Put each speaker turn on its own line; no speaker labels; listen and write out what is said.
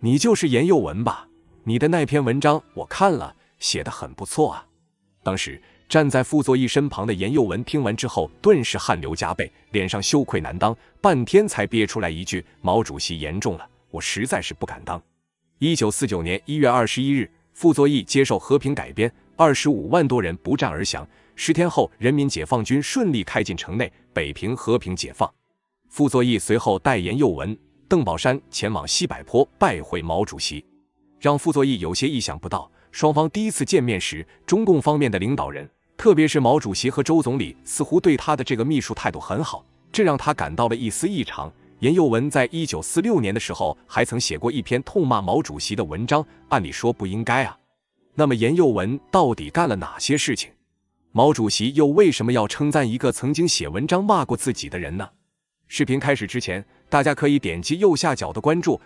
你就是严幼文吧？你的那篇文章我看了，写的很不错啊。当时站在傅作义身旁的严幼文听完之后，顿时汗流浃背，脸上羞愧难当，半天才憋出来一句：“毛主席言重了，我实在是不敢当。”一九四九年一月二十一日，傅作义接受和平改编，二十五万多人不战而降。十天后，人民解放军顺利开进城内，北平和平解放。傅作义随后代严幼文。邓宝山前往西柏坡拜会毛主席，让傅作义有些意想不到。双方第一次见面时，中共方面的领导人，特别是毛主席和周总理，似乎对他的这个秘书态度很好，这让他感到了一丝异常。阎佑文在1946年的时候还曾写过一篇痛骂毛主席的文章，按理说不应该啊。那么阎佑文到底干了哪些事情？毛主席又为什么要称赞一个曾经写文章骂过自己的人呢？视频开始之前。大家可以点击右下角的关注。